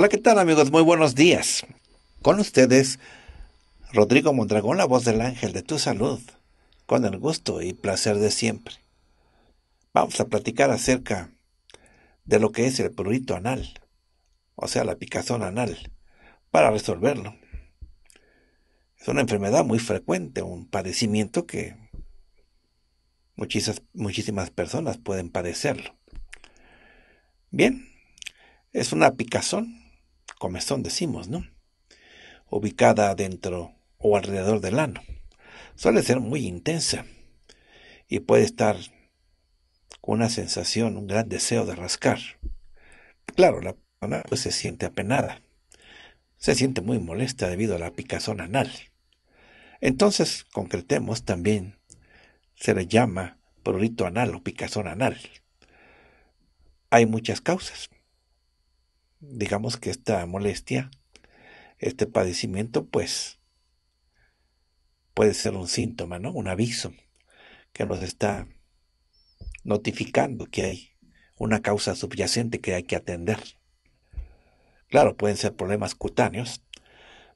Hola, ¿qué tal amigos? Muy buenos días. Con ustedes, Rodrigo Mondragón, la voz del ángel de tu salud, con el gusto y placer de siempre. Vamos a platicar acerca de lo que es el prurito anal, o sea, la picazón anal, para resolverlo. Es una enfermedad muy frecuente, un padecimiento que muchísimas, muchísimas personas pueden padecerlo. Bien, es una picazón comezón decimos, ¿no? Ubicada dentro o alrededor del ano. Suele ser muy intensa y puede estar con una sensación, un gran deseo de rascar. Claro, la persona pues, se siente apenada, se siente muy molesta debido a la picazón anal. Entonces, concretemos también, se le llama prurito anal o picazón anal. Hay muchas causas digamos que esta molestia, este padecimiento, pues puede ser un síntoma, ¿no? Un aviso que nos está notificando que hay una causa subyacente que hay que atender. Claro, pueden ser problemas cutáneos,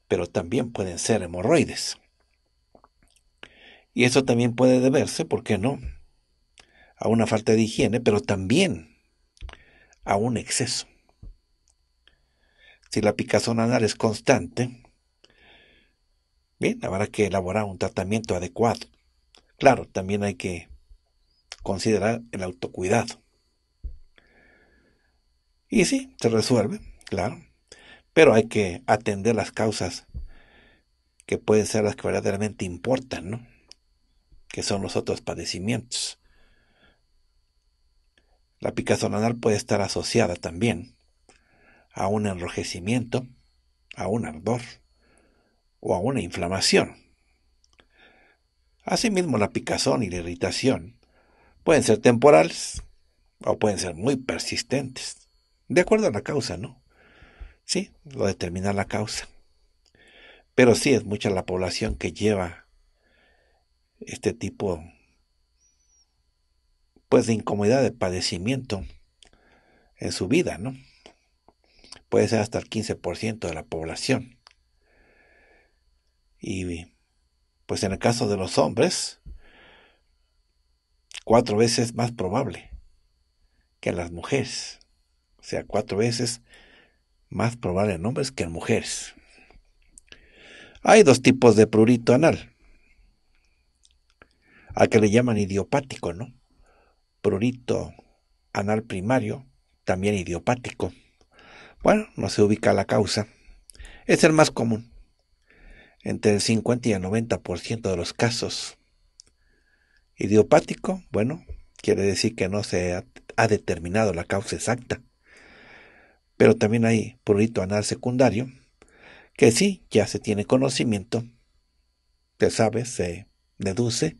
pero también pueden ser hemorroides. Y eso también puede deberse, ¿por qué no? A una falta de higiene, pero también a un exceso. Si la picazón anal es constante, bien, habrá que elaborar un tratamiento adecuado. Claro, también hay que considerar el autocuidado. Y sí, se resuelve, claro, pero hay que atender las causas que pueden ser las que verdaderamente importan, ¿no? Que son los otros padecimientos. La picazón anal puede estar asociada también a un enrojecimiento, a un ardor o a una inflamación. Asimismo, la picazón y la irritación pueden ser temporales o pueden ser muy persistentes, de acuerdo a la causa, ¿no? Sí, lo determina la causa. Pero sí es mucha la población que lleva este tipo pues de incomodidad, de padecimiento en su vida, ¿no? puede ser hasta el 15% de la población. Y pues en el caso de los hombres, cuatro veces más probable que las mujeres. O sea, cuatro veces más probable en hombres que en mujeres. Hay dos tipos de prurito anal. Al que le llaman idiopático, ¿no? Prurito anal primario, también idiopático. Bueno, no se ubica la causa. Es el más común. Entre el 50 y el 90% de los casos. Idiopático, bueno, quiere decir que no se ha, determinado la causa exacta. Pero también hay prurito anal secundario, que sí, ya se tiene conocimiento, se sabe, se deduce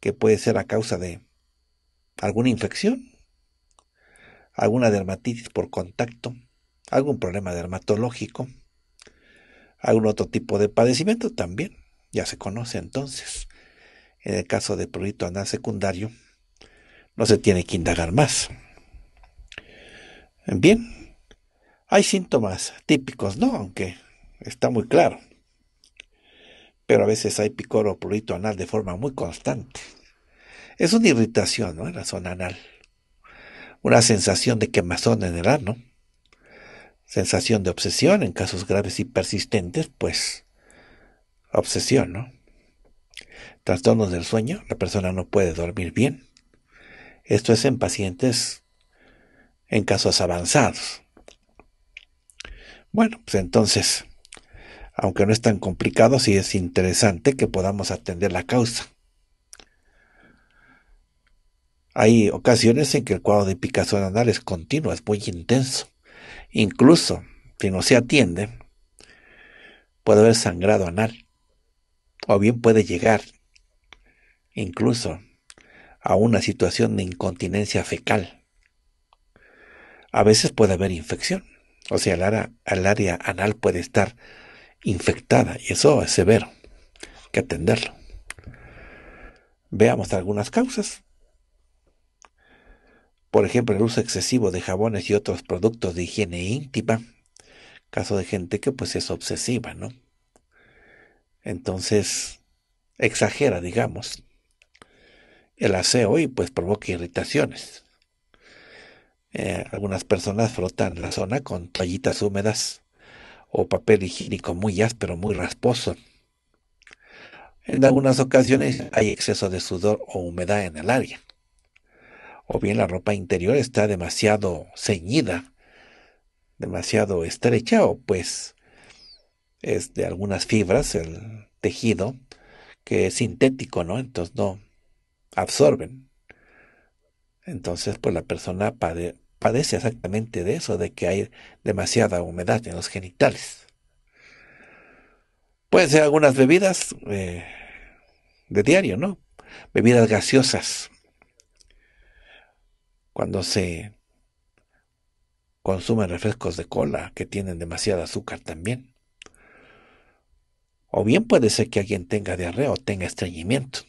que puede ser a causa de alguna infección, alguna dermatitis por contacto, algún problema dermatológico, algún otro tipo de padecimiento también, ya se conoce entonces. En el caso de prurito anal secundario, no se tiene que indagar más. Bien, hay síntomas típicos, ¿no? Aunque está muy claro. Pero a veces hay picor o prurito anal de forma muy constante. Es una irritación, ¿no? En la zona anal. Una sensación de quemazón en el ano sensación de obsesión, en casos graves y persistentes, pues obsesión, ¿no? Trastornos del sueño, la persona no puede dormir bien. Esto es en pacientes en casos avanzados. Bueno, pues entonces, aunque no es tan complicado, sí es interesante que podamos atender la causa. Hay ocasiones en que el cuadro de picazón anal es continuo, es muy intenso. Incluso si no se atiende, puede haber sangrado anal o bien puede llegar incluso a una situación de incontinencia fecal. A veces puede haber infección, o sea, el área, anal puede estar infectada y eso es severo, que atenderlo. Veamos algunas causas. Por ejemplo, el uso excesivo de jabones y otros productos de higiene íntima. Caso de gente que pues es obsesiva, ¿no? Entonces, exagera, digamos, el aseo y pues provoca irritaciones. Eh, algunas personas frotan la zona con toallitas húmedas o papel higiénico muy áspero, muy rasposo. En algunas ocasiones hay exceso de sudor o humedad en el área o bien la ropa interior está demasiado ceñida, demasiado estrecha o pues es de algunas fibras el tejido que es sintético, ¿no? Entonces no absorben. Entonces pues la persona padece exactamente de eso, de que hay demasiada humedad en los genitales. puede ser algunas bebidas eh, de diario, ¿no? Bebidas gaseosas cuando se consumen refrescos de cola que tienen demasiado azúcar también. O bien puede ser que alguien tenga diarrea o tenga estreñimiento.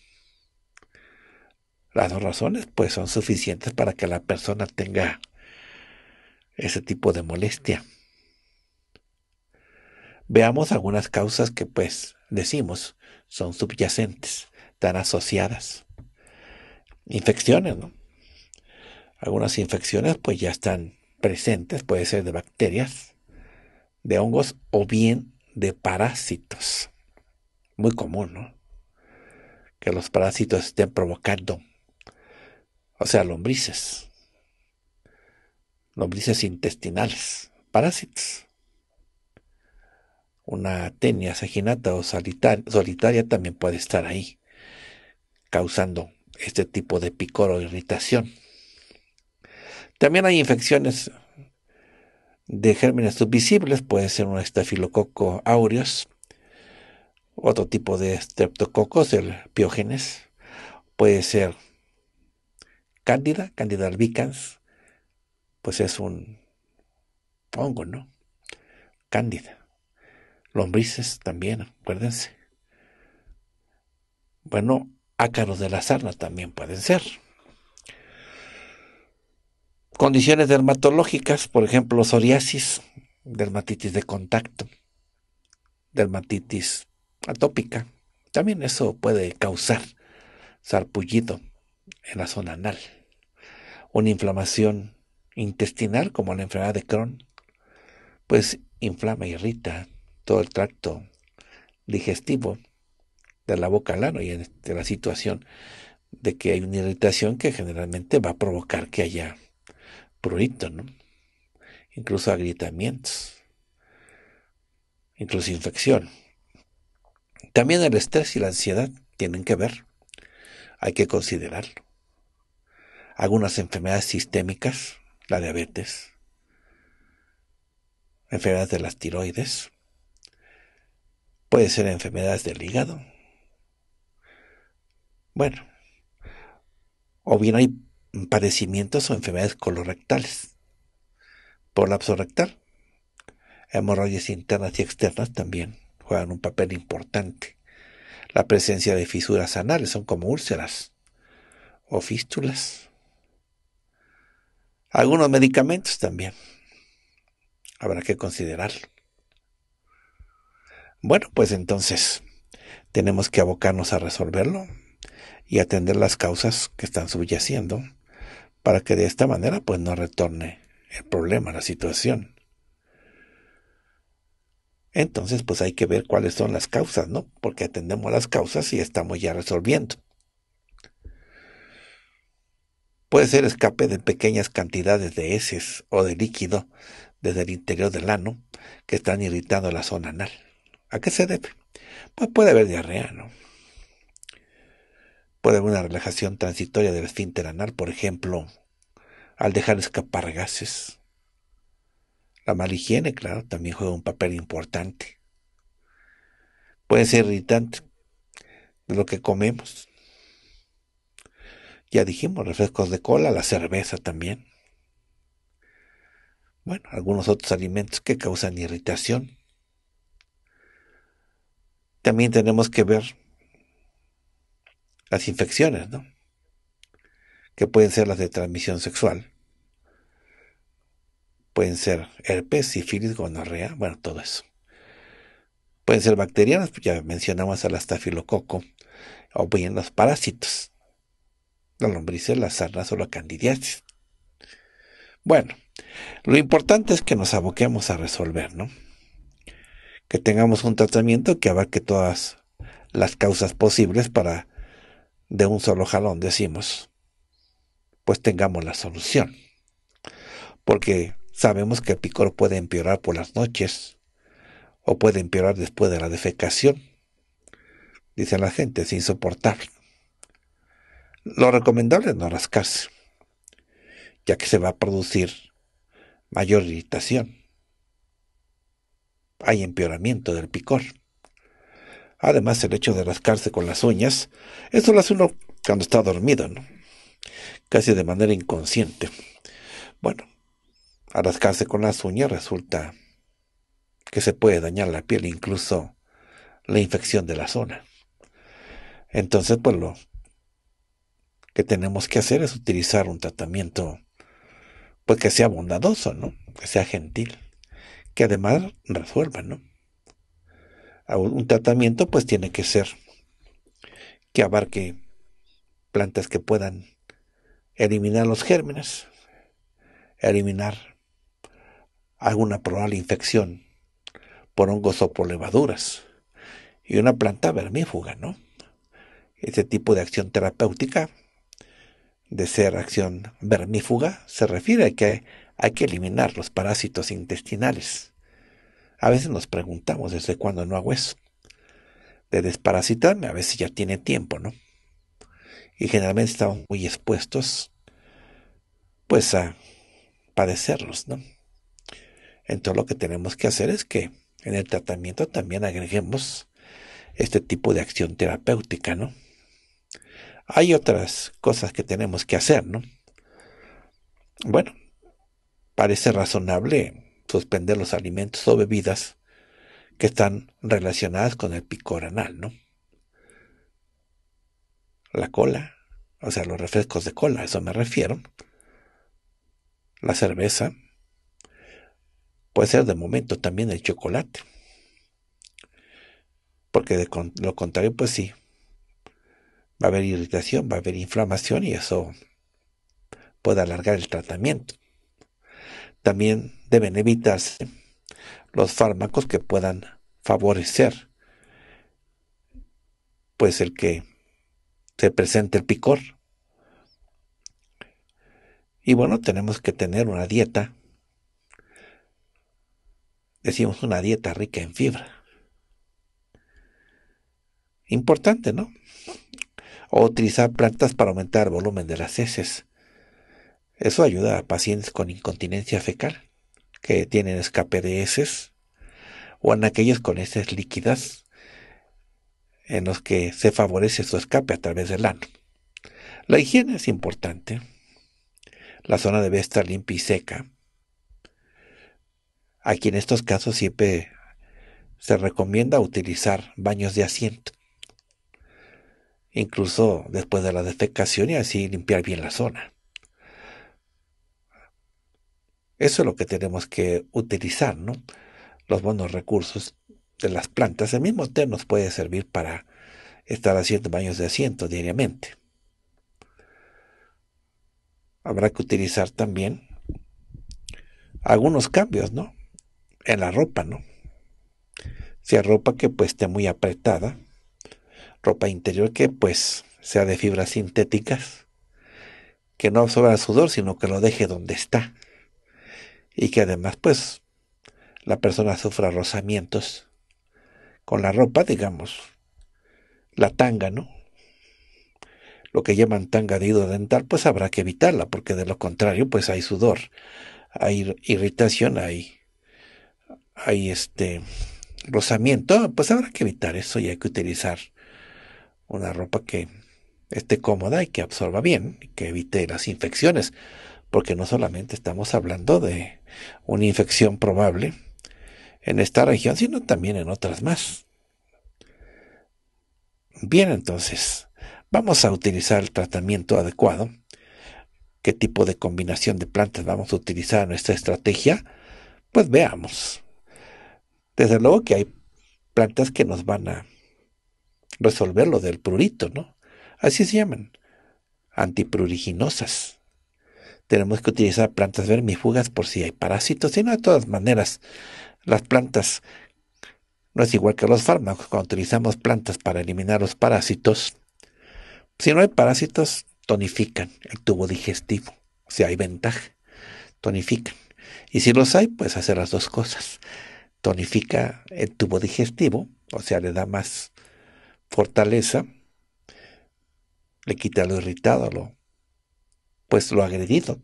Las dos razones pues son suficientes para que la persona tenga ese tipo de molestia. Veamos algunas causas que pues decimos son subyacentes, tan asociadas. Infecciones, ¿no? Algunas infecciones pues ya están presentes, puede ser de bacterias, de hongos o bien de parásitos. Muy común, ¿no? Que los parásitos estén provocando, o sea, lombrices, lombrices intestinales, parásitos. Una tenia saginata o solitaria también puede estar ahí, causando este tipo de picor o irritación. También hay infecciones de gérmenes subvisibles, puede ser un estafilococo aureus, otro tipo de streptococos, el piógenes, puede ser cándida, cándida albicans, pues es un pongo, ¿no? Cándida. Lombrices también, acuérdense. Bueno, ácaros de la sarna también pueden ser condiciones dermatológicas, por ejemplo, psoriasis, dermatitis de contacto, dermatitis atópica. También eso puede causar sarpullido en la zona anal, una inflamación intestinal como la enfermedad de Crohn, pues inflama e irrita todo el tracto digestivo de la boca al ano y en este, la situación de que hay una irritación que generalmente va a provocar que haya prurito, ¿no? incluso agrietamientos, incluso infección. También el estrés y la ansiedad tienen que ver, hay que considerarlo. Algunas enfermedades sistémicas, la diabetes, enfermedades de las tiroides, puede ser enfermedades del hígado. Bueno, o bien hay padecimientos o enfermedades colorectales, prolapso rectal, hemorroides internas y externas también juegan un papel importante. La presencia de fisuras anales son como úlceras o fístulas. Algunos medicamentos también. Habrá que considerarlo. Bueno, pues entonces tenemos que abocarnos a resolverlo y atender las causas que están subyaciendo para que de esta manera pues no retorne el problema, la situación. Entonces pues hay que ver cuáles son las causas, ¿no? Porque atendemos las causas y estamos ya resolviendo. Puede ser escape de pequeñas cantidades de heces o de líquido desde el interior del ano que están irritando la zona anal. ¿A qué se debe? Pues puede haber diarrea, ¿no? Puede haber una relajación transitoria del esfínter anal, por ejemplo, al dejar escapar gases. La mala higiene, claro, también juega un papel importante. Puede ser irritante lo que comemos. Ya dijimos, refrescos de cola, la cerveza también. Bueno, algunos otros alimentos que causan irritación. También tenemos que ver las infecciones, ¿no? Que pueden ser las de transmisión sexual, pueden ser herpes, sífilis, gonorrea, bueno, todo eso. Pueden ser bacterianas, ya mencionamos al estafilococo, o bien los parásitos, la lombrices, las sarnas o la candidiasis. Bueno, lo importante es que nos aboquemos a resolver, ¿no? Que tengamos un tratamiento que abarque todas las causas posibles para de un solo jalón, decimos, pues tengamos la solución. Porque sabemos que el picor puede empeorar por las noches o puede empeorar después de la defecación. Dicen la gente, es insoportable. Lo recomendable es no rascarse, ya que se va a producir mayor irritación. Hay empeoramiento del picor. Además, el hecho de rascarse con las uñas, eso lo hace uno cuando está dormido, ¿no? Casi de manera inconsciente. Bueno, a rascarse con las uñas resulta que se puede dañar la piel, incluso la infección de la zona. Entonces, pues lo que tenemos que hacer es utilizar un tratamiento, pues que sea bondadoso, ¿no? Que sea gentil, que además resuelva, ¿no? un, un tratamiento, pues tiene que ser que abarque plantas que puedan eliminar los gérmenes, eliminar alguna probable infección por hongos o por levaduras. Y una planta vermífuga, ¿no? Ese tipo de acción terapéutica, de ser acción vermífuga, se refiere a que hay que eliminar los parásitos intestinales a veces nos preguntamos desde cuándo no hago eso. De desparasitarme, a veces ya tiene tiempo, ¿no? Y generalmente estamos muy expuestos, pues, a padecerlos, ¿no? Entonces lo que tenemos que hacer es que en el tratamiento también agreguemos este tipo de acción terapéutica, ¿no? Hay otras cosas que tenemos que hacer, ¿no? Bueno, parece razonable suspender los alimentos o bebidas que están relacionadas con el picor anal, ¿no? La cola, o sea, los refrescos de cola, a eso me refiero. La cerveza, puede ser de momento también el chocolate. Porque de lo contrario, pues sí, va a haber irritación, va a haber inflamación y eso puede alargar el tratamiento. También deben evitarse los fármacos que puedan favorecer pues el que se presente el picor. Y bueno, tenemos que tener una dieta, decimos una dieta rica en fibra. Importante, ¿no? O utilizar plantas para aumentar el volumen de las heces. Eso ayuda a pacientes con incontinencia fecal, que tienen escape de heces, o en aquellos con heces líquidas, en los que se favorece su escape a través del ano. La higiene es importante. La zona debe estar limpia y seca. Aquí en estos casos siempre se recomienda utilizar baños de asiento, incluso después de la defecación y así limpiar bien la zona. Eso es lo que tenemos que utilizar, ¿no? Los buenos recursos de las plantas. El mismo té nos puede servir para estar haciendo baños de asiento diariamente. Habrá que utilizar también algunos cambios, ¿no? En la ropa, ¿no? Si hay ropa que pues esté muy apretada, ropa interior que pues sea de fibras sintéticas, que no absorba el sudor, sino que lo deje donde está y que además pues la persona sufra rozamientos con la ropa, digamos, la tanga, ¿no? Lo que llaman tanga de hilo dental, pues habrá que evitarla, porque de lo contrario, pues hay sudor, hay irritación, hay, hay este rozamiento, pues habrá que evitar eso y hay que utilizar una ropa que esté cómoda y que absorba bien, que evite las infecciones, porque no solamente estamos hablando de una infección probable en esta región, sino también en otras más. Bien, entonces, vamos a utilizar el tratamiento adecuado. ¿Qué tipo de combinación de plantas vamos a utilizar en nuestra estrategia? Pues veamos. Desde luego que hay plantas que nos van a resolver lo del prurito, ¿no? Así se llaman, antipruriginosas tenemos que utilizar plantas vermifugas por si hay parásitos, sino de todas maneras, las plantas no es igual que los fármacos. Cuando utilizamos plantas para eliminar los parásitos, si no hay parásitos, tonifican el tubo digestivo. Si hay ventaja. Tonifican. Y si los hay, pues hace las dos cosas. Tonifica el tubo digestivo, o sea, le da más fortaleza, le quita lo irritado, lo pues lo agredido.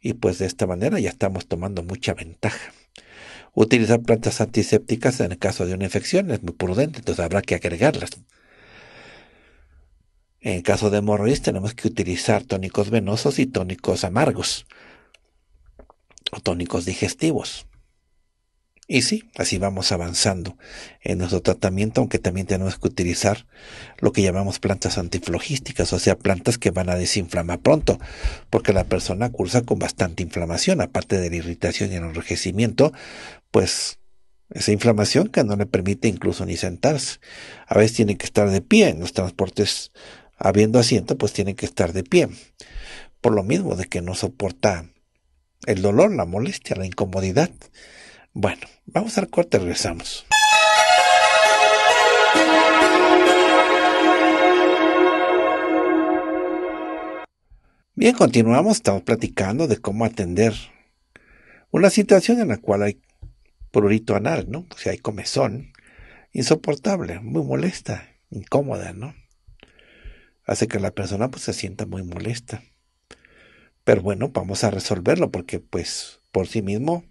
Y pues de esta manera ya estamos tomando mucha ventaja. Utilizar plantas antisépticas en el caso de una infección es muy prudente, entonces habrá que agregarlas. En el caso de hemorroides tenemos que utilizar tónicos venosos y tónicos amargos o tónicos digestivos. Y sí, así vamos avanzando en nuestro tratamiento, aunque también tenemos que utilizar lo que llamamos plantas antiflogísticas, o sea, plantas que van a desinflamar pronto, porque la persona cursa con bastante inflamación, aparte de la irritación y el enrojecimiento, pues esa inflamación que no le permite incluso ni sentarse. A veces tiene que estar de pie en los transportes, habiendo asiento, pues tiene que estar de pie. Por lo mismo de que no soporta el dolor, la molestia, la incomodidad. Bueno, vamos al corte, regresamos. Bien, continuamos, estamos platicando de cómo atender una situación en la cual hay prurito anal, ¿no? O sea, hay comezón, insoportable, muy molesta, incómoda, ¿no? Hace que la persona pues se sienta muy molesta. Pero bueno, vamos a resolverlo porque pues por sí mismo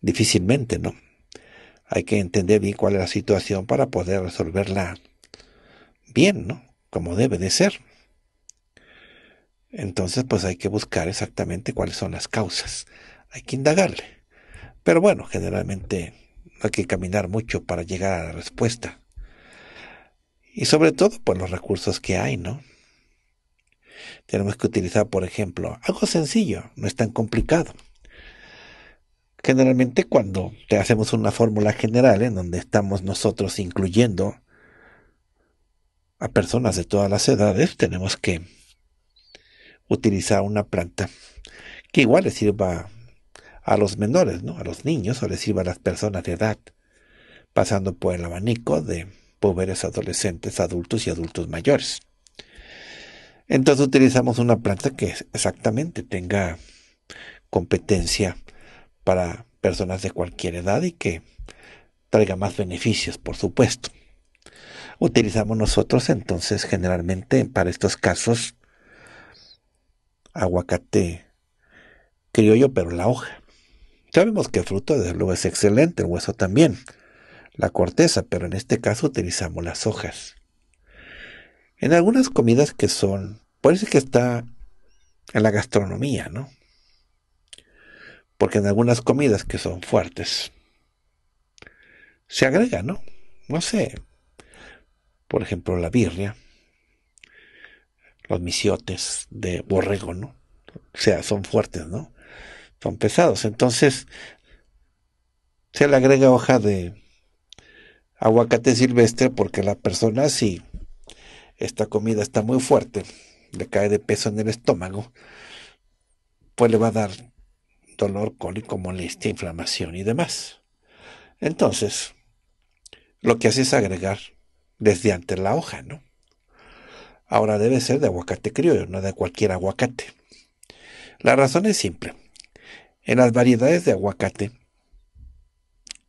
difícilmente, ¿no? Hay que entender bien cuál es la situación para poder resolverla bien, ¿no? Como debe de ser. Entonces, pues hay que buscar exactamente cuáles son las causas. Hay que indagarle. Pero bueno, generalmente no hay que caminar mucho para llegar a la respuesta. Y sobre todo, pues los recursos que hay, ¿no? Tenemos que utilizar, por ejemplo, algo sencillo, no es tan complicado generalmente cuando te hacemos una fórmula general en donde estamos nosotros incluyendo a personas de todas las edades, tenemos que utilizar una planta que igual le sirva a los menores, A los niños o les sirva a las personas de edad, pasando por el abanico de pobres adolescentes, adultos y adultos mayores. Entonces utilizamos una planta que exactamente tenga competencia para personas de cualquier edad y que traiga más beneficios, por supuesto. Utilizamos nosotros entonces generalmente para estos casos aguacate criollo, pero la hoja. Sabemos que el fruto desde luego es excelente, el hueso también, la corteza, pero en este caso utilizamos las hojas. En algunas comidas que son, parece que está en la gastronomía, ¿no? porque en algunas comidas que son fuertes se agrega, ¿no? No sé. Por ejemplo, la birria, los misiotes de borrego, ¿no? O sea, son fuertes, ¿no? Son pesados. Entonces, se le agrega hoja de aguacate silvestre porque la persona, si esta comida está muy fuerte, le cae de peso en el estómago, pues le va a dar dolor cólico, molestia, inflamación y demás. Entonces, lo que hace es agregar desde antes la hoja, ¿no? Ahora debe ser de aguacate criollo, no de cualquier aguacate. La razón es simple. En las variedades de aguacate,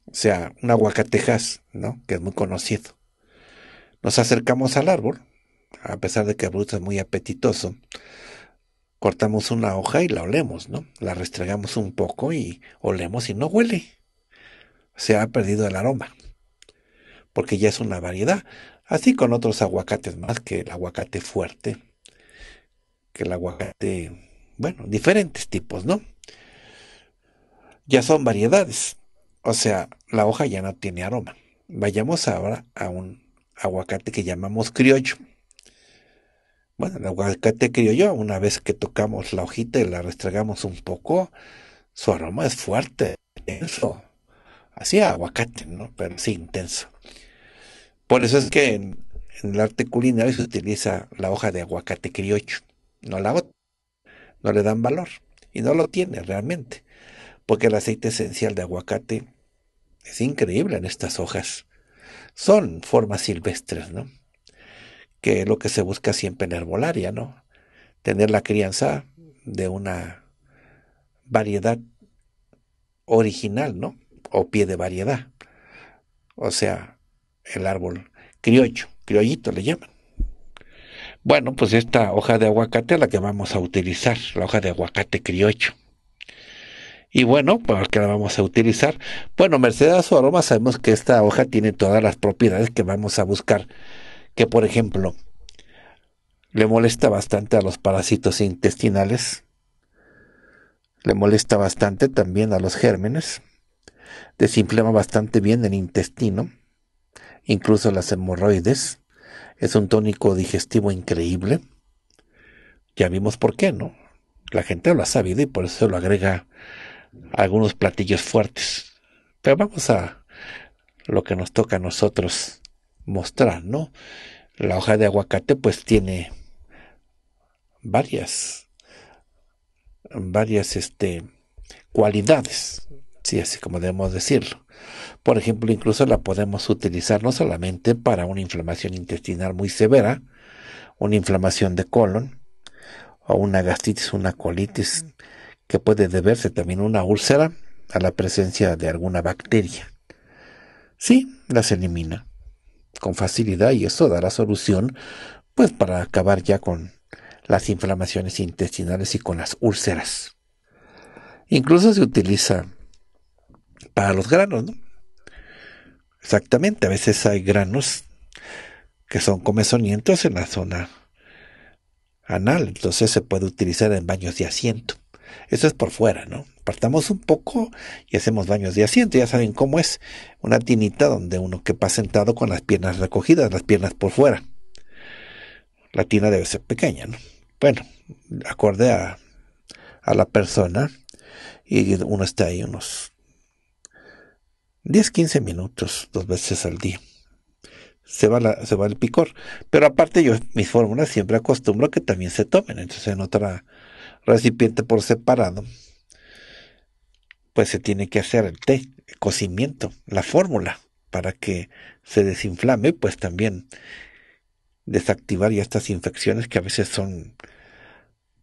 o sea, un aguacatejas, ¿no? Que es muy conocido. Nos acercamos al árbol, a pesar de que el es muy apetitoso, cortamos una hoja y la olemos, ¿no? La restregamos un poco y olemos y no huele. Se ha perdido el aroma, porque ya es una variedad. Así con otros aguacates más que el aguacate fuerte, que el aguacate, bueno, diferentes tipos, ¿no? Ya son variedades. O sea, la hoja ya no tiene aroma. Vayamos ahora a un aguacate que llamamos criollo. Bueno, el aguacate criollo, una vez que tocamos la hojita y la restregamos un poco, su aroma es fuerte, intenso. Así aguacate, ¿no? Pero sí intenso. Por eso es que en, el arte culinario se utiliza la hoja de aguacate criollo, no la otra. No le dan valor y no lo tiene realmente, porque el aceite esencial de aguacate es increíble en estas hojas. Son formas silvestres, ¿no? que es lo que se busca siempre en herbolaria, ¿no? Tener la crianza de una variedad original, ¿no? O pie de variedad. O sea, el árbol criollo, criollito le llaman. Bueno, pues esta hoja de aguacate es la que vamos a utilizar, la hoja de aguacate criollo. Y bueno, ¿para pues qué la vamos a utilizar? Bueno, merced a su aroma sabemos que esta hoja tiene todas las propiedades que vamos a buscar que por ejemplo le molesta bastante a los parásitos intestinales, le molesta bastante también a los gérmenes, desinflama bastante bien el intestino, incluso las hemorroides, es un tónico digestivo increíble. Ya vimos por qué, ¿no? La gente lo ha sabido y por eso lo agrega algunos platillos fuertes. Pero vamos a lo que nos toca a nosotros mostrar, ¿no? La hoja de aguacate pues tiene varias, varias este, cualidades, sí, así como debemos decirlo. Por ejemplo, incluso la podemos utilizar no solamente para una inflamación intestinal muy severa, una inflamación de colon, o una gastritis, una colitis, que puede deberse también una úlcera a la presencia de alguna bacteria. Sí, las elimina con facilidad y eso dará solución pues para acabar ya con las inflamaciones intestinales y con las úlceras. Incluso se utiliza para los granos, ¿no? Exactamente, a veces hay granos que son comezonientos en la zona anal, entonces se puede utilizar en baños de asiento. Eso es por fuera, ¿no? apartamos un poco y hacemos baños de asiento. Ya saben cómo es una tinita donde uno quepa sentado con las piernas recogidas, las piernas por fuera. La tina debe ser pequeña, ¿no? Bueno, acorde a, la persona y uno está ahí unos 10, 15 minutos, dos veces al día. Se va, se va el picor. Pero aparte yo mis fórmulas siempre acostumbro que también se tomen. Entonces en otra recipiente por separado pues se tiene que hacer el té, el cocimiento, la fórmula para que se desinflame, pues también desactivar ya estas infecciones que a veces son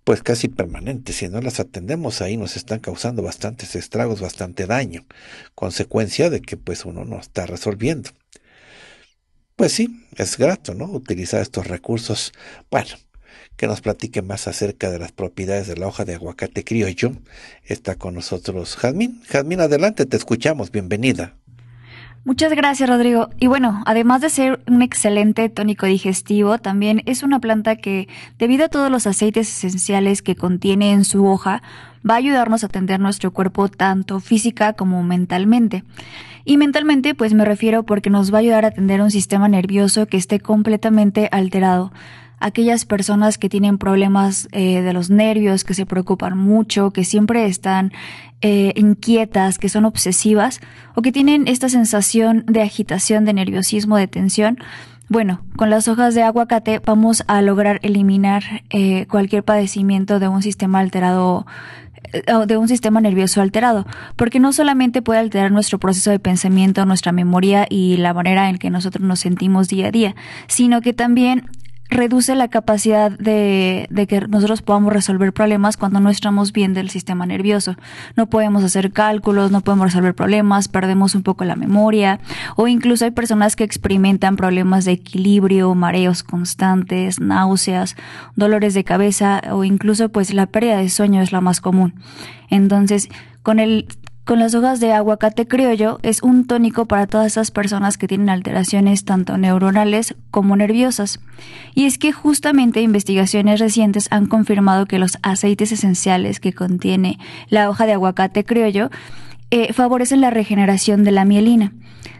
pues casi permanentes. Si no las atendemos ahí nos están causando bastantes estragos, bastante daño, consecuencia de que pues uno no está resolviendo. Pues sí, es grato, ¿no? Utilizar estos recursos. Bueno, que nos platique más acerca de las propiedades de la hoja de aguacate criollo. Está con nosotros Jazmín. Jazmín, adelante, te escuchamos. Bienvenida. Muchas gracias, Rodrigo. Y bueno, además de ser un excelente tónico digestivo, también es una planta que, debido a todos los aceites esenciales que contiene en su hoja, va a ayudarnos a atender nuestro cuerpo tanto física como mentalmente. Y mentalmente, pues me refiero porque nos va a ayudar a atender un sistema nervioso que esté completamente alterado aquellas personas que tienen problemas eh, de los nervios, que se preocupan mucho, que siempre están eh, inquietas, que son obsesivas o que tienen esta sensación de agitación, de nerviosismo, de tensión. Bueno, con las hojas de aguacate vamos a lograr eliminar eh, cualquier padecimiento de un sistema alterado eh, de un sistema nervioso alterado, porque no solamente puede alterar nuestro proceso de pensamiento, nuestra memoria y la manera en que nosotros nos sentimos día a día, sino que también reduce la capacidad de, de, que nosotros podamos resolver problemas cuando no estamos bien del sistema nervioso. No podemos hacer cálculos, no podemos resolver problemas, perdemos un poco la memoria o incluso hay personas que experimentan problemas de equilibrio, mareos constantes, náuseas, dolores de cabeza o incluso pues la pérdida de sueño es la más común. Entonces, con el con las hojas de aguacate criollo es un tónico para todas esas personas que tienen alteraciones tanto neuronales como nerviosas. Y es que justamente investigaciones recientes han confirmado que los aceites esenciales que contiene la hoja de aguacate criollo eh, favorecen la regeneración de la mielina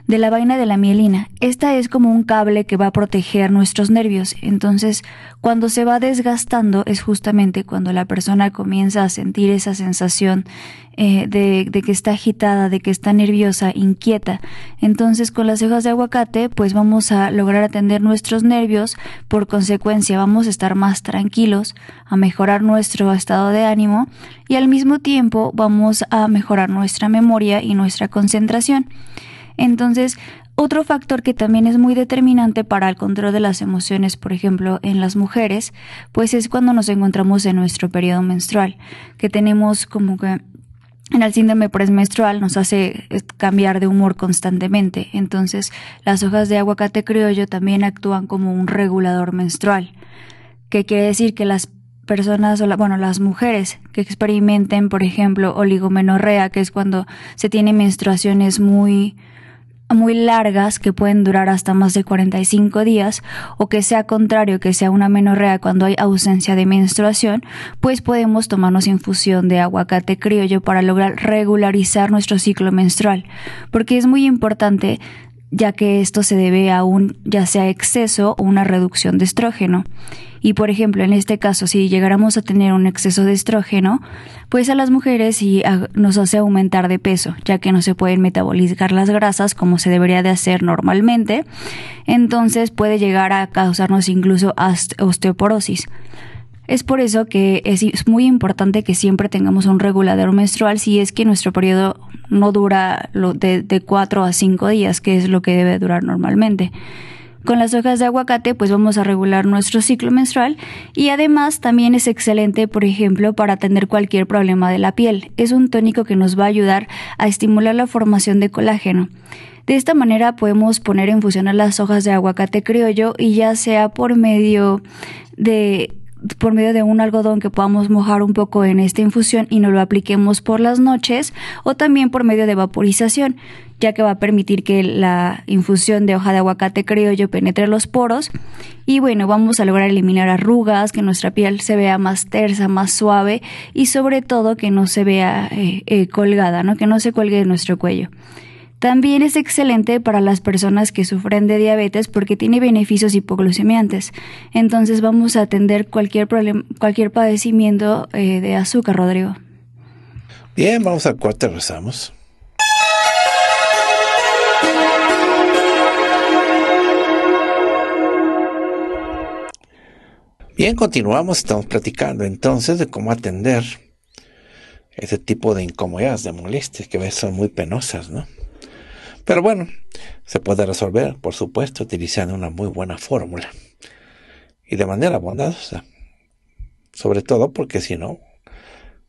de la vaina de la mielina. Esta es como un cable que va a proteger nuestros nervios. Entonces, cuando se va desgastando es justamente cuando la persona comienza a sentir esa sensación eh, de, de, que está agitada, de que está nerviosa, inquieta. Entonces, con las hojas de aguacate, pues vamos a lograr atender nuestros nervios. Por consecuencia, vamos a estar más tranquilos, a mejorar nuestro estado de ánimo y al mismo tiempo vamos a mejorar nuestra memoria y nuestra concentración. Entonces, otro factor que también es muy determinante para el control de las emociones, por ejemplo, en las mujeres, pues es cuando nos encontramos en nuestro periodo menstrual, que tenemos como que en el síndrome premenstrual nos hace eh, cambiar de humor constantemente. Entonces, las hojas de aguacate criollo también actúan como un regulador menstrual, que quiere decir que las personas, bueno, las mujeres que experimenten, por ejemplo, oligomenorrea, que es cuando se tienen menstruaciones muy muy largas que pueden durar hasta más de 45 días o que sea contrario que sea una menorrea cuando hay ausencia de menstruación, pues podemos tomarnos infusión de aguacate criollo para lograr regularizar nuestro ciclo menstrual, porque es muy importante ya que esto se debe a un ya sea exceso o una reducción de estrógeno. Y por ejemplo, en este caso, si llegáramos a tener un exceso de estrógeno, pues a las mujeres nos hace aumentar de peso, ya que no se pueden metabolizar las grasas como se debería de hacer normalmente. Entonces puede llegar a causarnos incluso osteoporosis. Es por eso que es muy importante que siempre tengamos un regulador menstrual si es que nuestro periodo no dura de, cuatro 4 a 5 días, que es lo que debe durar normalmente. Con las hojas de aguacate pues vamos a regular nuestro ciclo menstrual y además también es excelente por ejemplo para atender cualquier problema de la piel. Es un tónico que nos va a ayudar a estimular la formación de colágeno. De esta manera podemos poner en a las hojas de aguacate criollo y ya sea por medio de por medio de un algodón que podamos mojar un poco en esta infusión y nos lo apliquemos por las noches o también por medio de vaporización, ya que va a permitir que la infusión de hoja de aguacate criollo penetre los poros y bueno, vamos a lograr eliminar arrugas, que nuestra piel se vea más tersa, más suave y sobre todo que no se vea eh, eh, colgada, ¿no? que no se cuelgue de nuestro cuello. También es excelente para las personas que sufren de diabetes porque tiene beneficios hipoglucemiantes. Entonces vamos a atender cualquier, cualquier padecimiento eh, de azúcar, Rodrigo. Bien, vamos al y rezamos. Bien, continuamos, estamos platicando entonces de cómo atender ese tipo de incomodidades, de molestias que a veces son muy penosas, ¿no? Pero bueno, se puede resolver, por supuesto, utilizando una muy buena fórmula y de manera bondadosa. Sobre todo porque si no,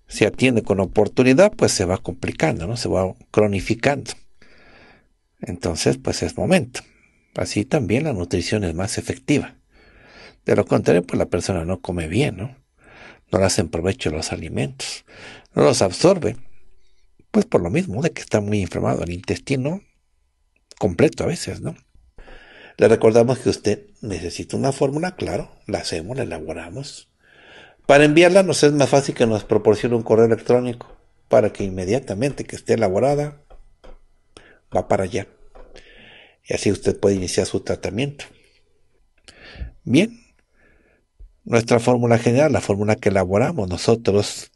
se si atiende con oportunidad, pues se va complicando, ¿no? Se va cronificando. Entonces, pues es momento. Así también la nutrición es más efectiva. De lo contrario, pues la persona no come bien, ¿no? No le hacen provecho los alimentos, no los absorbe. Pues por lo mismo de que está muy inflamado el intestino, completo a veces, ¿no? Le recordamos que usted necesita una fórmula, claro, la hacemos, la elaboramos. Para enviarla nos es más fácil que nos proporcione un correo electrónico para que inmediatamente que esté elaborada va para allá. Y así usted puede iniciar su tratamiento. Bien, nuestra fórmula general, la fórmula que elaboramos nosotros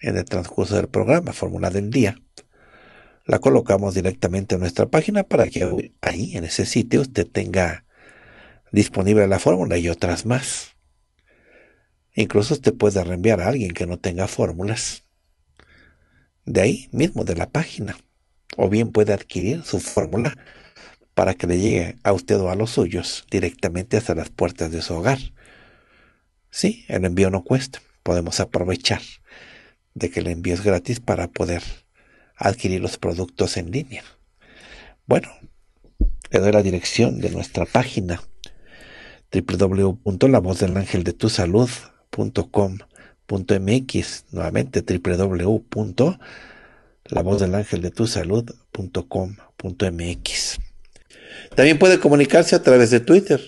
en el transcurso del programa, fórmula del día, la colocamos directamente en nuestra página para que ahí en ese sitio usted tenga disponible la fórmula y otras más. Incluso usted puede reenviar a alguien que no tenga fórmulas. De ahí mismo, de la página. O bien puede adquirir su fórmula para que le llegue a usted o a los suyos directamente hasta las puertas de su hogar. Sí, el envío no cuesta. Podemos aprovechar de que el envío es gratis para poder adquirir los productos en línea. Bueno, le doy la dirección de nuestra página www.lavozdelangeldetusalud.com.mx nuevamente www.lavozdelangeldetusalud.com.mx También puede comunicarse a través de Twitter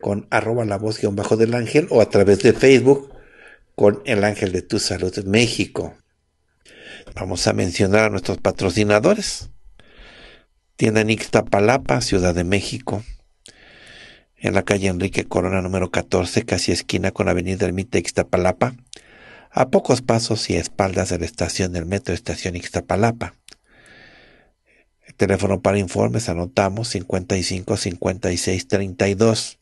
con arroba la voz bajo del ángel o a través de Facebook con el ángel de tu salud México. Vamos a mencionar a nuestros patrocinadores. Tienda Ixtapalapa, Ciudad de México. En la calle Enrique Corona número 14, casi esquina con Avenida Ermita Ixtapalapa, a pocos pasos y a espaldas de la estación del metro Estación Ixtapalapa. El teléfono para informes anotamos 55 56 32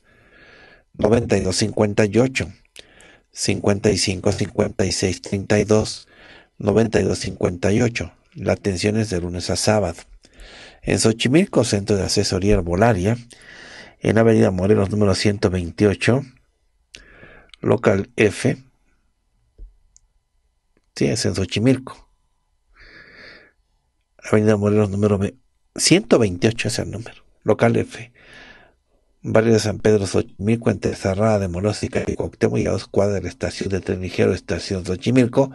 92 58 55 56 32 9258. La atención es de lunes a sábado. En Xochimilco, Centro de Asesoría Arbolaria... en Avenida Morelos número 128, local F. Sí, es en Xochimilco. Avenida Morelos número 128 es el número, local F. Barrio de San Pedro, Xochimilco, entre Cerrada de Morelos y Cuauhtémoc y a dos cuadras la estación de tren ligero, estación Xochimilco.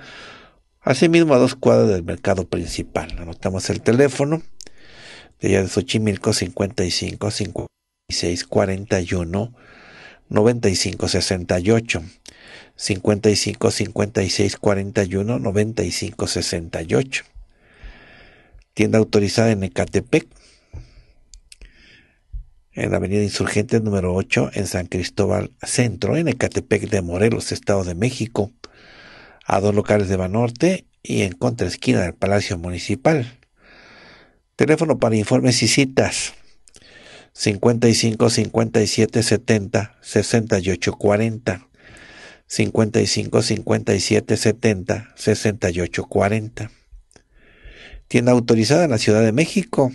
Asimismo, a dos cuadras del mercado principal. Anotamos el teléfono de allá de Xochimilco 55 56 41 95 68. 55 56 41 95 68. Tienda autorizada en Ecatepec, en la avenida Insurgente número 8, en San Cristóbal Centro, en Ecatepec de Morelos, Estado de México a dos locales de Banorte y en contra esquina del Palacio Municipal. Teléfono para informes y citas 55 57 70 68 40 55 57 70 68 40 Tienda autorizada en la Ciudad de México,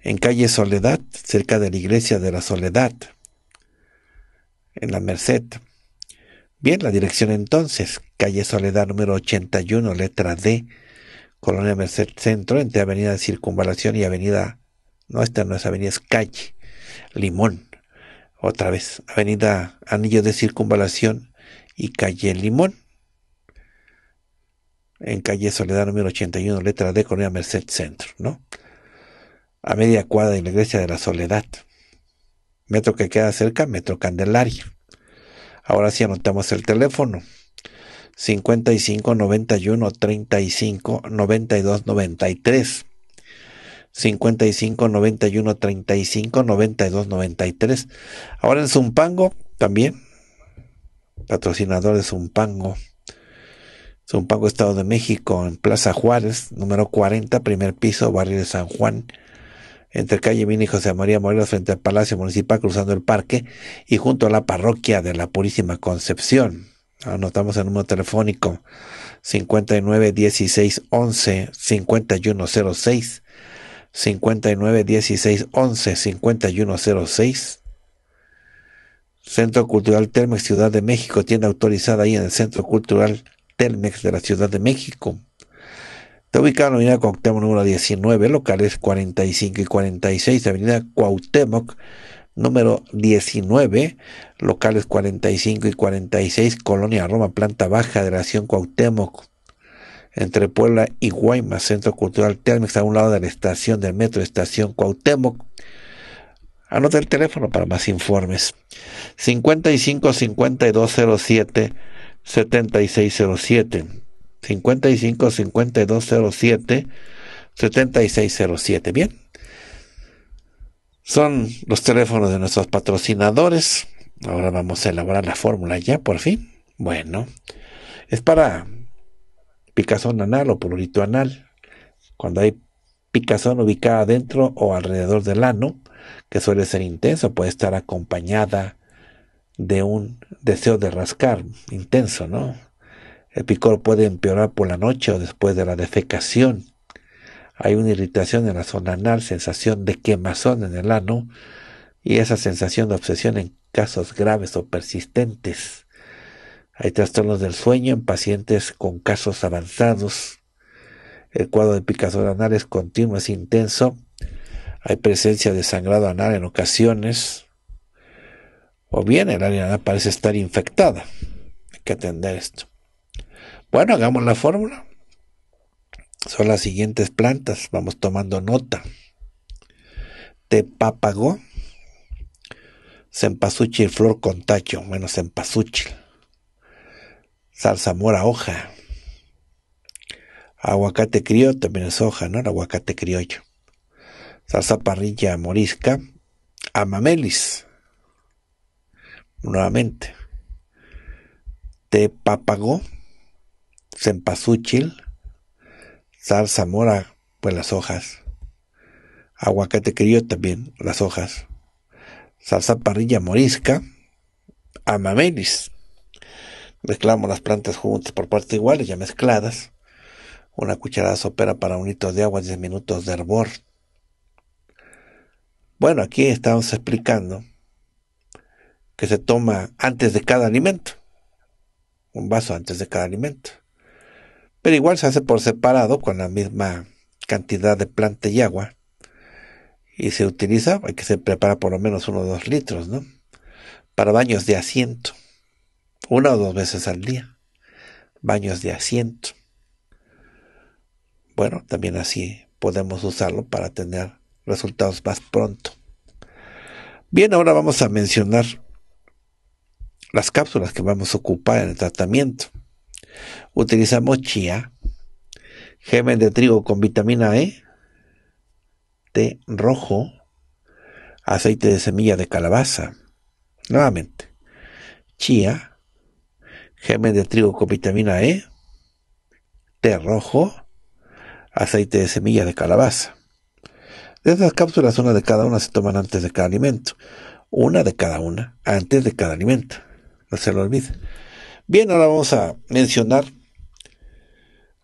en calle Soledad, cerca de la Iglesia de la Soledad, en la Merced. Bien, la dirección entonces, calle Soledad número 81, letra D, Colonia Merced Centro, entre Avenida Circunvalación y Avenida, no, esta no es Avenida, es calle Limón. Otra vez, Avenida Anillo de Circunvalación y calle Limón. En calle Soledad número 81, letra D, Colonia Merced Centro, ¿no? A media cuadra de la iglesia de la Soledad. Metro que queda cerca, Metro Candelaria. Ahora sí anotamos el teléfono. 55 91 35 92 93. 55 91 35 92 93. Ahora en Zumpango también. Patrocinador de Zumpango. Zumpango, Estado de México, en Plaza Juárez, número 40, primer piso, barrio de San Juan entre calle Vini y José María Morelos frente al Palacio Municipal cruzando el parque y junto a la parroquia de la Purísima Concepción. Anotamos el número telefónico 59 16 11 51 59 16 11 Centro Cultural Telmex Ciudad de México, tienda autorizada ahí en el Centro Cultural Telmex de la Ciudad de México. Está ubicado en la avenida Cuauhtémoc número 19, locales 45 y 46, avenida Cuauhtémoc número 19, locales 45 y 46, Colonia Roma, planta baja, de la Acción Cuauhtémoc, entre Puebla y Guaymas, Centro Cultural Telmex, a un lado de la estación del metro, estación Cuauhtémoc. Anota el teléfono para más informes. 55 5207 7607. 55 5207 7607. Bien. Son los teléfonos de nuestros patrocinadores. Ahora vamos a elaborar la fórmula ya, por fin. Bueno, es para picazón anal o pulurito anal. Cuando hay picazón ubicada dentro o alrededor del ano, que suele ser intenso, puede estar acompañada de un deseo de rascar intenso, ¿no? El picor puede empeorar por la noche o después de la defecación. Hay una irritación en la zona anal, sensación de quemazón en el ano y esa sensación de obsesión en casos graves o persistentes. Hay trastornos del sueño en pacientes con casos avanzados. El cuadro de picazón anal es continuo, es intenso. Hay presencia de sangrado anal en ocasiones. O bien el área anal parece estar infectada. Hay que atender esto. Bueno, hagamos la fórmula. Son las siguientes plantas. Vamos tomando nota. Te cempasúchil flor con tacho, bueno, Salsa mora, hoja, aguacate criollo, también es hoja, ¿no? El aguacate criollo, salsa parrilla morisca, amamelis, nuevamente, té pápago, cempasúchil, salsa mora, pues las hojas, aguacate criollo también, las hojas, salsa parrilla morisca, amamelis. Mezclamos las plantas juntas por partes iguales, ya mezcladas. Una cucharada sopera para un litro de agua, 10 minutos de hervor. Bueno, aquí estamos explicando que se toma antes de cada alimento. Un vaso antes de cada alimento. Pero igual se hace por separado con la misma cantidad de planta y agua y se utiliza, hay que se prepara por lo menos uno o dos litros, ¿no? Para baños de asiento, una o dos veces al día, baños de asiento. Bueno, también así podemos usarlo para tener resultados más pronto. Bien, ahora vamos a mencionar las cápsulas que vamos a ocupar en el tratamiento. Utilizamos chía, gemen de trigo con vitamina E, té rojo, aceite de semilla de calabaza, nuevamente, chía, germen de trigo con vitamina E, té rojo, aceite de semilla de calabaza. De estas cápsulas, una de cada una se toman antes de cada alimento. Una de cada una, antes de cada alimento. No se lo olvide. Bien, ahora vamos a mencionar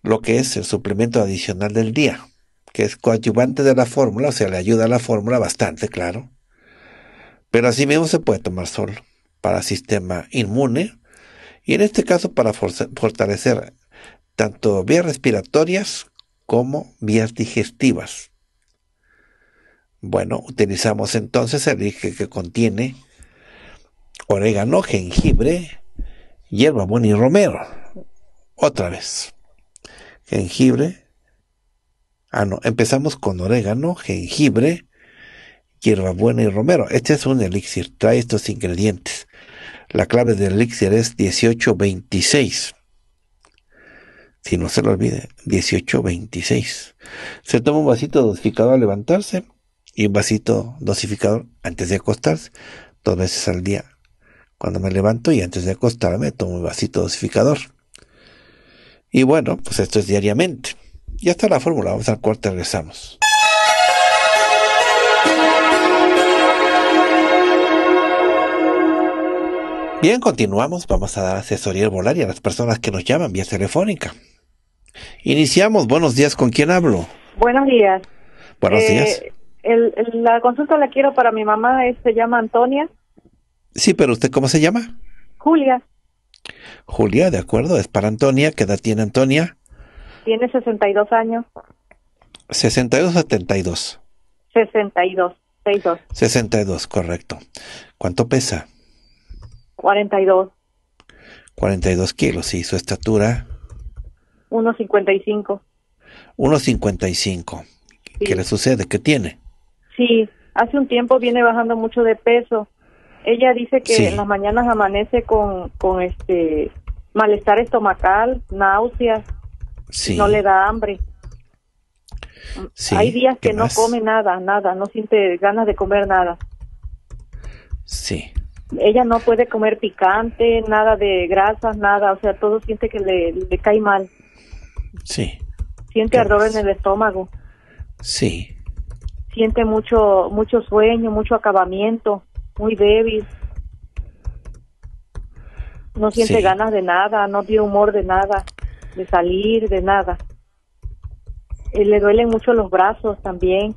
lo que es el suplemento adicional del día que es coadyuvante de la fórmula, o sea, le ayuda a la fórmula bastante, claro. Pero así mismo se puede tomar solo para sistema inmune y en este caso para fortalecer tanto vías respiratorias como vías digestivas. Bueno, utilizamos entonces el que, que contiene orégano, jengibre, hierba y romero. Otra vez. Jengibre, Ah, no, empezamos con orégano, jengibre, hierbabuena y romero. Este es un elixir, trae estos ingredientes. La clave del elixir es 1826. Si no se lo olvide, 1826. Se toma un vasito dosificador al levantarse y un vasito dosificador antes de acostarse, dos veces al día. Cuando me levanto y antes de acostarme tomo un vasito dosificador. Y bueno, pues esto es diariamente. Ya está la fórmula, vamos al corte, regresamos. Bien, continuamos. Vamos a dar asesoría y a las personas que nos llaman vía telefónica. Iniciamos. Buenos días. ¿Con quién hablo? Buenos días. Buenos eh, días. la consulta la quiero para mi mamá. se llama Antonia. Sí, pero ¿usted cómo se llama? Julia. Julia, de acuerdo. Es para Antonia. ¿Qué edad tiene Antonia? Tiene 62 años. 62 o 72. 62, 62. 62, correcto. ¿Cuánto pesa? 42. 42 kilos, ¿y su estatura? 1,55. 1,55. ¿Qué le sucede? ¿Qué tiene? Sí, hace un tiempo viene bajando mucho de peso. Ella dice que en las mañanas amanece con, con este malestar estomacal, náuseas, pues, no le da hambre. Hay días que no come nada, nada, no siente ganas de comer nada. Sí. Ella no puede comer picante, nada de grasas, nada, o sea, todo siente que le, cae mal. Sí. Siente ardor en el estómago. Sí. Siente mucho, mucho sueño, mucho acabamiento, muy débil. No siente ganas de nada, no tiene humor de nada de salir, de nada. Eh, le duelen mucho los brazos también.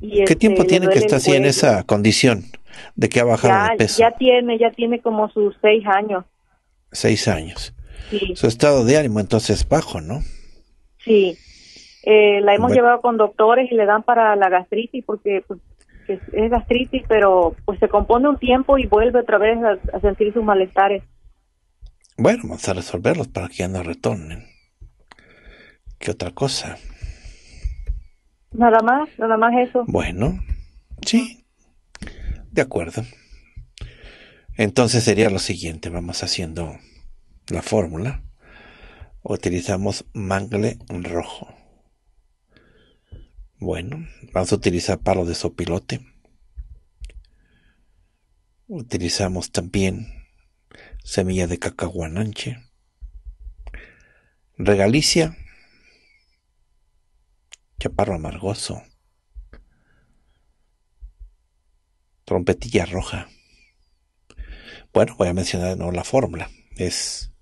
¿Qué este, tiempo tiene que está así en esa condición de que ha bajado ya, de peso? Ya tiene, ya tiene como sus seis años. Seis años. Su estado de ánimo entonces bajo, ¿no? Sí. Eh, la hemos llevado con doctores y le dan para la gastritis porque pues, es gastritis, pero pues se compone un tiempo y vuelve otra vez a sentir sus malestares. Bueno, vamos a resolverlos para que ya no retornen. ¿Qué otra cosa? Nada más, nada más eso. Bueno, sí, de acuerdo. Entonces sería lo siguiente, vamos haciendo la fórmula. Utilizamos mangle rojo. Bueno, vamos a utilizar palo de sopilote. Utilizamos también semilla de cacahuananche, regalicia, chaparro amargoso, trompetilla roja. Bueno, voy a mencionar la fórmula. Es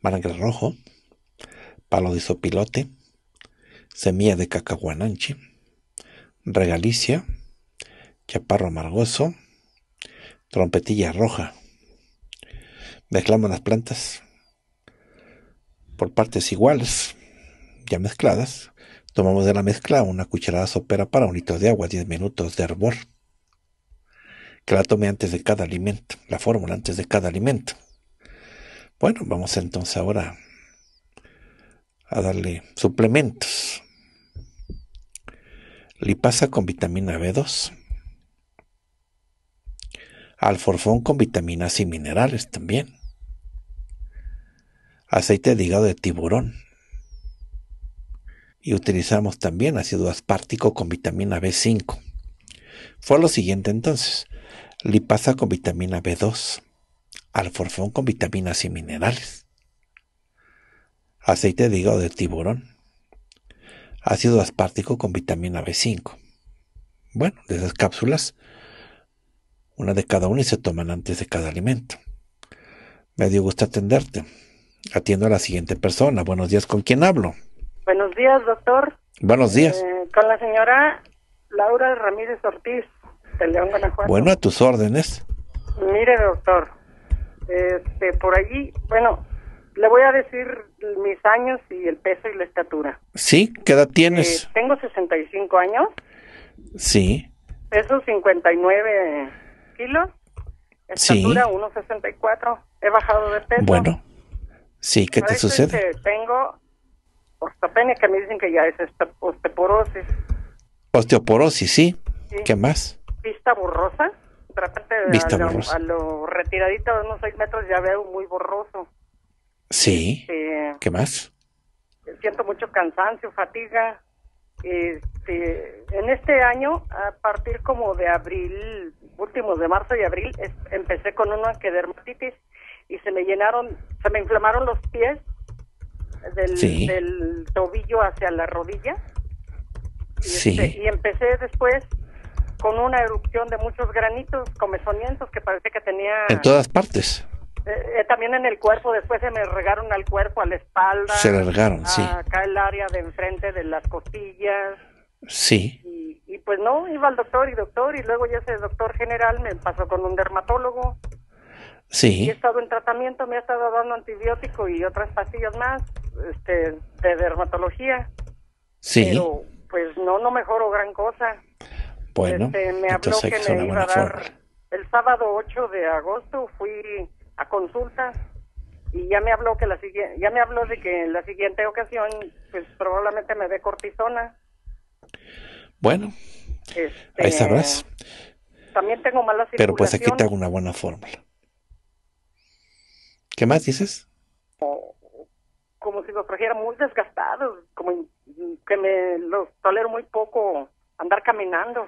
mangre rojo, palo de sopilote, semilla de cacahuananche, regalicia, chaparro amargoso, trompetilla roja. Mezclamos las plantas por partes iguales, ya mezcladas. Tomamos de la mezcla una cucharada sopera para un litro de agua, 10 minutos de hervor. Que la tome antes de cada alimento, la fórmula antes de cada alimento. Bueno, vamos entonces ahora a darle suplementos. Lipasa con vitamina B2. Alforfón con vitaminas y minerales también aceite de hígado de tiburón. Y utilizamos también ácido aspártico con vitamina B5. Fue lo siguiente entonces. Lipasa con vitamina B2. Alforfón con vitaminas y minerales. Aceite de hígado de tiburón. Ácido aspártico con vitamina B5. Bueno, de esas cápsulas, una de cada una y se toman antes de cada alimento. Me dio gusto atenderte. Atiendo a la siguiente persona. Buenos días, ¿con quién hablo? Buenos días, doctor. Buenos días. Eh, con la señora Laura Ramírez Ortiz, de León, Guanajuato. Bueno, a tus órdenes. Mire, doctor, este, por allí, bueno, le voy a decir mis años y el peso y la estatura. Sí, ¿qué edad tienes? Eh, tengo 65 años. Sí. Peso 59 kilos. Estatura 1,64. He bajado de peso. Bueno, Sí, ¿qué te sucede? tengo osteopenia, que me dicen que ya es osteoporosis. Osteoporosis, sí. ¿Qué más? Vista borrosa. De repente, a, lo, retiradito de unos seis metros ya veo muy borroso. Sí. Este, ¿Qué más? Siento mucho cansancio, fatiga. Este, en este año, a partir como de abril, últimos de marzo y abril, empecé con una que dermatitis y se me llenaron, se me inflamaron los pies del, tobillo hacia la rodilla. Y, sí. Este, y empecé después con una erupción de muchos granitos comezonientos que parece que tenía... En todas partes. Eh, eh, también en el cuerpo, después se me regaron al cuerpo, a la espalda. Se regaron, sí. Acá el área de enfrente de las costillas. Sí. Y, y, pues no, iba al doctor y doctor, y luego ya ese doctor general me pasó con un dermatólogo. Sí. he estado en tratamiento, me ha estado dando antibiótico y otras pastillas más este, de dermatología. Sí. Pero pues no, no mejoró gran cosa. Bueno, este, me habló que iba a dar. El sábado 8 de agosto fui a consulta y ya me habló que la siguiente, ya me habló de que en la siguiente ocasión, pues probablemente me dé cortisona. Bueno, ahí este, sabrás. También tengo malas circulación. Pero pues aquí te hago una buena fórmula. ¿Qué más dices? Como si los trajera muy desgastados, como que me los tolero muy poco andar caminando.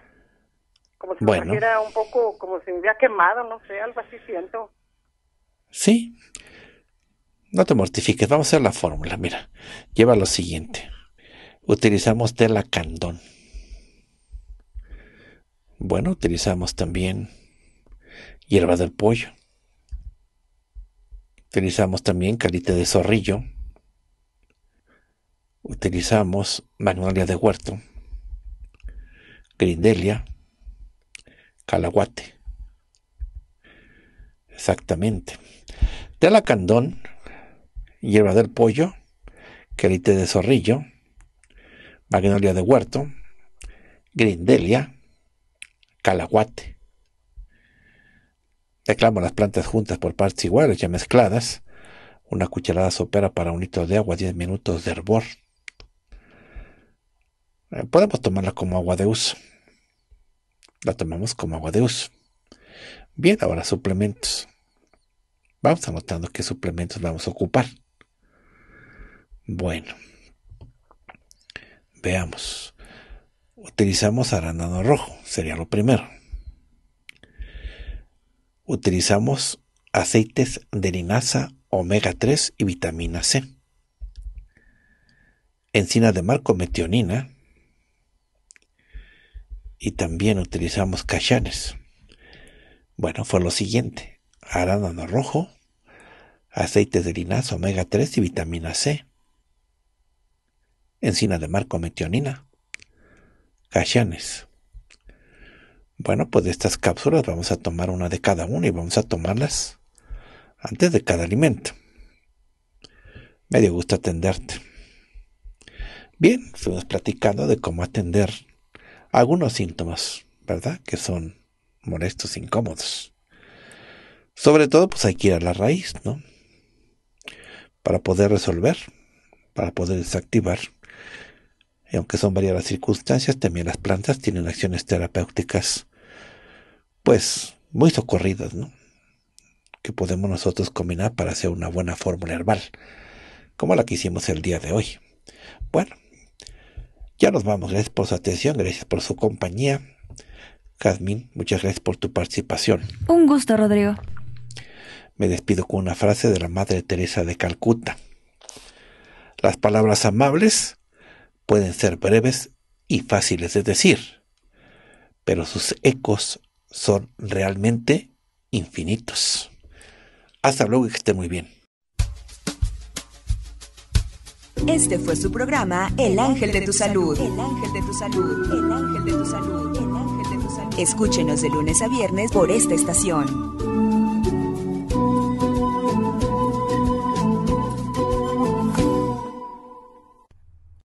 Como si un poco, como si me hubiera quemado, no sé, algo así siento. Sí. No te mortifiques, vamos a hacer la fórmula. Mira, lleva lo siguiente. Utilizamos tela candón. Bueno, utilizamos también hierba del pollo. Utilizamos también calite de zorrillo. Utilizamos magnolia de huerto, grindelia, calaguate. Exactamente. De candón hierba del pollo, calite de zorrillo, magnolia de huerto, grindelia, calaguate. Reclamo las plantas juntas por partes iguales, ya mezcladas. Una cucharada sopera para un litro de agua, 10 minutos de hervor. Eh, podemos tomarla como agua de uso. La tomamos como agua de uso. Bien, ahora suplementos. Vamos anotando qué suplementos vamos a ocupar. Bueno, veamos. Utilizamos arándano rojo, sería lo primero utilizamos aceites de linaza, omega 3 y vitamina C. Encina de mar con metionina. Y también utilizamos cachanes. Bueno, fue lo siguiente. Arándano rojo, aceites de linaza, omega 3 y vitamina C. Encina de mar con metionina. Cachanes. Bueno, pues de estas cápsulas vamos a tomar una de cada una y vamos a tomarlas antes de cada alimento. Me dio gusto atenderte. Bien, fuimos platicando de cómo atender algunos síntomas, ¿verdad? Que son molestos, incómodos. Sobre todo, pues hay que ir a la raíz, ¿no? Para poder resolver, para poder desactivar. Y aunque son varias las circunstancias, también las plantas tienen acciones terapéuticas pues muy socorridas, ¿no? Que podemos nosotros combinar para hacer una buena fórmula herbal, como la que hicimos el día de hoy. Bueno, ya nos vamos. Gracias por su atención, gracias por su compañía. Jazmín, muchas gracias por tu participación. Un gusto, Rodrigo. Me despido con una frase de la Madre Teresa de Calcuta. Las palabras amables pueden ser breves y fáciles de decir, pero sus ecos son realmente infinitos. Hasta luego y que esté muy bien. Este fue su programa El Ángel de tu Salud. El Ángel de tu Salud. El Ángel de tu Salud. El Ángel de tu Salud. Escúchenos de lunes a viernes por esta estación.